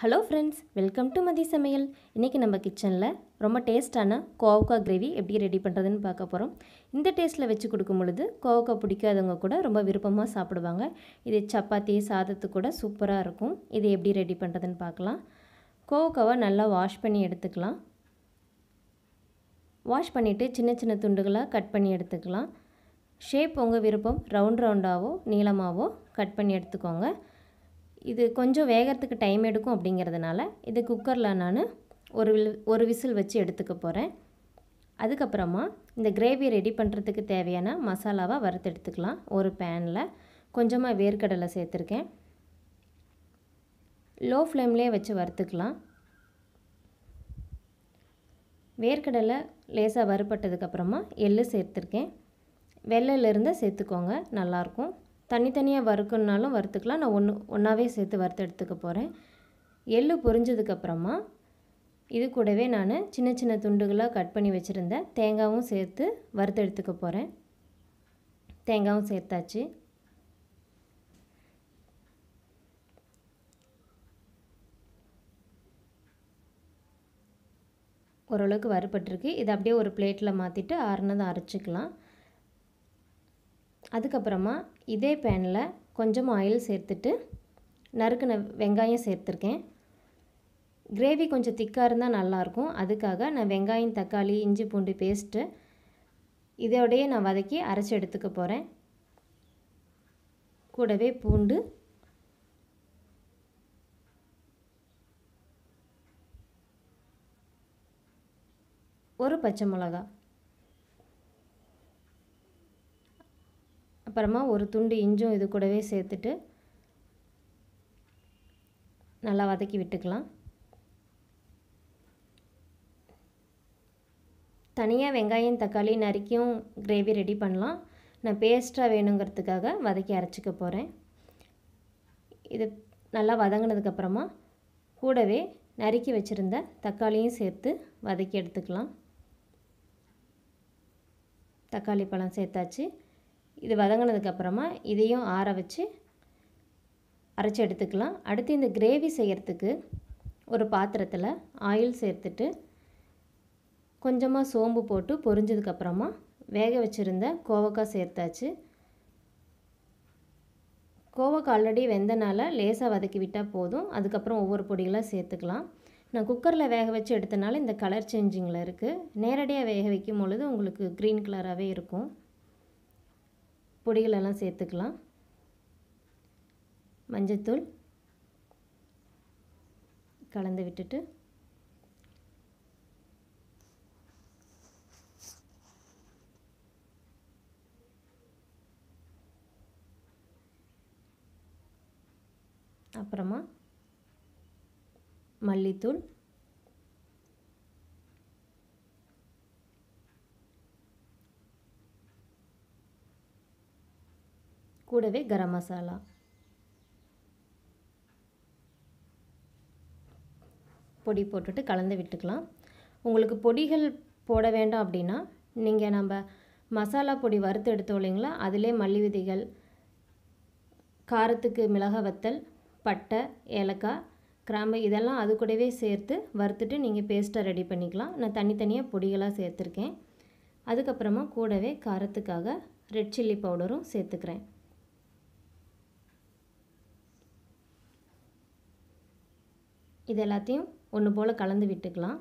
hello friends welcome to Mathi சமையல் இன்றைக்கி நம்ம கிச்சனில் ரொம்ப டேஸ்ட்டான கோவக்கா கிரேவி எப்படி ரெடி பண்ணுறதுன்னு பார்க்க போகிறோம் இந்த டேஸ்ட்டில் வச்சு கொடுக்கும் பொழுது கோவக்கா பிடிக்காதவங்க கூட ரொம்ப விருப்பமாக சாப்பிடுவாங்க இது சப்பாத்தி சாதத்து கூட சூப்பராக இருக்கும் இது எப்படி ரெடி பண்ணுறதுன்னு பார்க்கலாம் கோவக்காவை நல்லா வாஷ் பண்ணி எடுத்துக்கலாம் வாஷ் பண்ணிவிட்டு சின்ன சின்ன துண்டுகளாக கட் பண்ணி எடுத்துக்கலாம் ஷேப் உங்கள் விருப்பம் ரவுண்ட் ரவுண்டாகவோ நீளமாகவோ கட் பண்ணி எடுத்துக்கோங்க இது கொஞ்சம் வேகிறதுக்கு டைம் எடுக்கும் அப்படிங்கிறதுனால இது குக்கரில் நான் ஒரு ஒரு விசில் வச்சு எடுத்துக்க போகிறேன் அதுக்கப்புறமா இந்த கிரேவி ரெடி பண்ணுறதுக்கு தேவையான மசாலாவாக வறுத்து எடுத்துக்கலாம் ஒரு பேனில் கொஞ்சமாக வேர்க்கடலை சேர்த்துருக்கேன் லோ ஃப்ளேம்லேயே வச்சு வறுத்துக்கலாம் வேர்க்கடலை லேசாக வறுப்பட்டதுக்கப்புறமா எள்ளு சேர்த்துருக்கேன் வெள்ளையிலிருந்தால் சேர்த்துக்கோங்க நல்லாயிருக்கும் தனித்தனியாக வறுக்கணுனாலும் வறுத்துக்கலாம் நான் ஒன்று ஒன்றாவே சேர்த்து வறுத்து எடுத்துக்க போகிறேன் எள்ளு பொறிஞ்சதுக்கப்புறமா இது கூடவே நான் சின்ன சின்ன துண்டுகளாக கட் பண்ணி வச்சுருந்தேன் தேங்காவும் சேர்த்து வறுத்து எடுத்துக்க போகிறேன் தேங்காவும் சேர்த்தாச்சு ஓரளவுக்கு வறுப்பட்டுருக்கு இதை அப்படியே ஒரு பிளேட்டில் மாற்றிட்டு ஆறுனதை அரைச்சிக்கலாம் அதுக்கப்புறமா இதே பேனில் கொஞ்சம் ஆயில் சேர்த்துட்டு நறுக்கின வெங்காயம் சேர்த்துருக்கேன் கிரேவி கொஞ்சம் திக்காக இருந்தால் நல்லாயிருக்கும் அதுக்காக நான் வெங்காயம் தக்காளி இஞ்சி பூண்டு பேஸ்ட்டு இதோடையே நான் வதக்கி அரைச்சி எடுத்துக்க போகிறேன் கூடவே பூண்டு ஒரு பச்சை மிளகா அப்புறமா ஒரு துண்டு இஞ்சும் இது கூடவே சேர்த்துட்டு நல்லா வதக்கி விட்டுக்கலாம் தனியாக வெங்காயம் தக்காளி நறுக்கியும் கிரேவி ரெடி பண்ணலாம் நான் பேஸ்ட்டாக வேணுங்கிறதுக்காக வதக்கி அரைச்சிக்க போகிறேன் இது நல்லா வதங்கினதுக்கப்புறமா கூடவே நறுக்கி வச்சுருந்த தக்காளியும் சேர்த்து வதக்கி எடுத்துக்கலாம் தக்காளி பழம் சேர்த்தாச்சு இது வதங்கினதுக்கப்புறமா இதையும் ஆற வச்சு அரைச்சி எடுத்துக்கலாம் அடுத்து இந்த கிரேவி செய்கிறதுக்கு ஒரு பாத்திரத்தில் ஆயில் சேர்த்துட்டு கொஞ்சமாக சோம்பு போட்டு பொரிஞ்சதுக்கப்புறமா வேக வச்சுருந்த கோவக்காய் சேர்த்தாச்சு கோவக்காய் ஆல்ரெடி வெந்தனால் லேசாக வதக்கி விட்டால் போதும் அதுக்கப்புறம் ஒவ்வொரு பொடிகளாக சேர்த்துக்கலாம் நான் குக்கரில் வேக வச்சு எடுத்தனால இந்த கலர் சேஞ்சிங்கில் இருக்குது நேரடியாக வேக வைக்கும் பொழுது உங்களுக்கு க்ரீன் கலராகவே இருக்கும் பொடிகளெல்லாம் சேர்த்துக்கலாம் மஞ்சத்தூள் கலந்து விட்டுட்டு அப்புறமா மல்லித்தூள் கூடவே கரம் மசாலா பொடி போட்டுட்டு கலந்து விட்டுக்கலாம் உங்களுக்கு பொடிகள் போட வேண்டாம் அப்படின்னா நீங்கள் நம்ம மசாலா பொடி வறுத்து எடுத்தோம் இல்லைங்களா அதிலே மல்லி விதைகள் காரத்துக்கு மிளகா வத்தல் பட்டை ஏலக்காய் கிராம்பு இதெல்லாம் அது கூடவே சேர்த்து வறுத்துட்டு நீங்கள் பேஸ்ட்டை ரெடி பண்ணிக்கலாம் நான் தனித்தனியாக பொடிகளாக சேர்த்துருக்கேன் அதுக்கப்புறமா கூடவே காரத்துக்காக ரெட் சில்லி பவுடரும் சேர்த்துக்கிறேன் இது எல்லாத்தையும் ஒன்று போல் கலந்து விட்டுக்கலாம்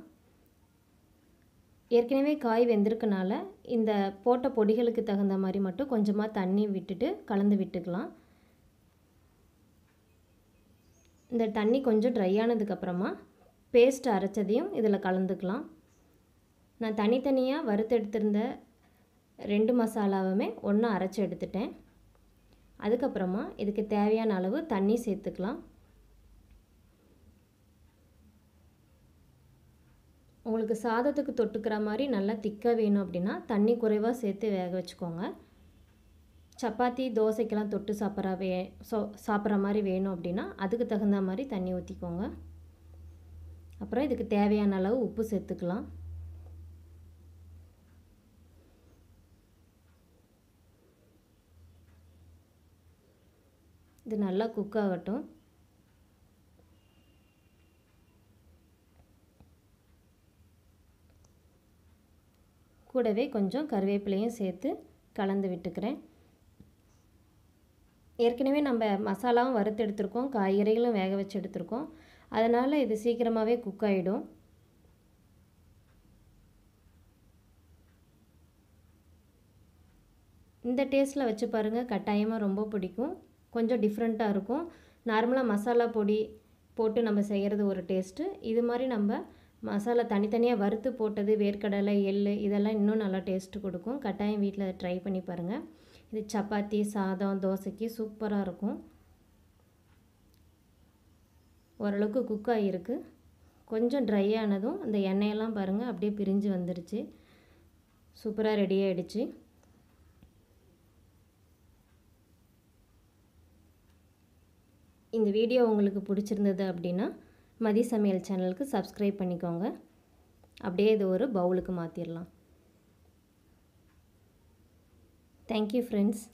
ஏற்கனவே காய் வெந்திருக்கனால இந்த போட்ட பொடிகளுக்கு தகுந்த மாதிரி மட்டும் கொஞ்சமாக தண்ணி விட்டுட்டு கலந்து விட்டுக்கலாம் இந்த தண்ணி கொஞ்சம் ட்ரை ஆனதுக்கப்புறமா பேஸ்ட் அரைச்சதையும் இதில் கலந்துக்கலாம் நான் தனித்தனியாக வறுத்தெடுத்திருந்த ரெண்டு மசாலாவுமே ஒன்றா அரைச்சி எடுத்துட்டேன் அதுக்கப்புறமா இதுக்கு தேவையான அளவு தண்ணி சேர்த்துக்கலாம் உங்களுக்கு சாதத்துக்கு தொட்டுக்கிற மாதிரி நல்லா திக்காக வேணும் அப்படின்னா தண்ணி குறைவாக சேர்த்து வேக வச்சுக்கோங்க சப்பாத்தி தோசைக்கெல்லாம் தொட்டு சாப்பிட்ற வே சோ சாப்பிட்ற மாதிரி வேணும் அப்படின்னா அதுக்கு தகுந்த மாதிரி தண்ணி ஊற்றிக்கோங்க அப்புறம் இதுக்கு தேவையான அளவு உப்பு சேர்த்துக்கலாம் இது நல்லா குக் ஆகட்டும் கூடவே கொஞ்சம் கருவேப்பிலையும் சேர்த்து கலந்து விட்டுக்கிறேன் ஏற்கனவே நம்ம மசாலாவும் வறுத்து எடுத்திருக்கோம் காய்கறிகளும் வேக வச்சு எடுத்திருக்கோம் அதனால் இது சீக்கிரமாகவே குக் ஆகிடும் இந்த டேஸ்ட்டில் வச்சு பாருங்கள் கட்டாயமாக ரொம்ப பிடிக்கும் கொஞ்சம் டிஃப்ரெண்ட்டாக இருக்கும் நார்மலாக மசாலா பொடி போட்டு நம்ம செய்கிறது ஒரு டேஸ்ட்டு இது மாதிரி நம்ம மசாலா தனித்தனியாக வறுத்து போட்டது வேர்க்கடலை எள் இதெல்லாம் இன்னும் நல்லா டேஸ்ட்டு கொடுக்கும் கட்டாயம் வீட்டில் ட்ரை பண்ணி பாருங்கள் இது சப்பாத்தி சாதம் தோசைக்கு சூப்பராக இருக்கும் ஓரளவுக்கு குக் ஆகியிருக்கு கொஞ்சம் ட்ரை ஆனதும் அந்த எண்ணெயெல்லாம் பாருங்கள் அப்படியே பிரிஞ்சு வந்துருச்சு சூப்பராக ரெடி ஆகிடுச்சு இந்த வீடியோ உங்களுக்கு பிடிச்சிருந்தது அப்படின்னா மதி சமையல் சேனலுக்கு சப்ஸ்கிரைப் பண்ணிக்கோங்க அப்படியே இது ஒரு பவுலுக்கு மாற்றிடலாம் தேங்க்யூ ஃப்ரெண்ட்ஸ்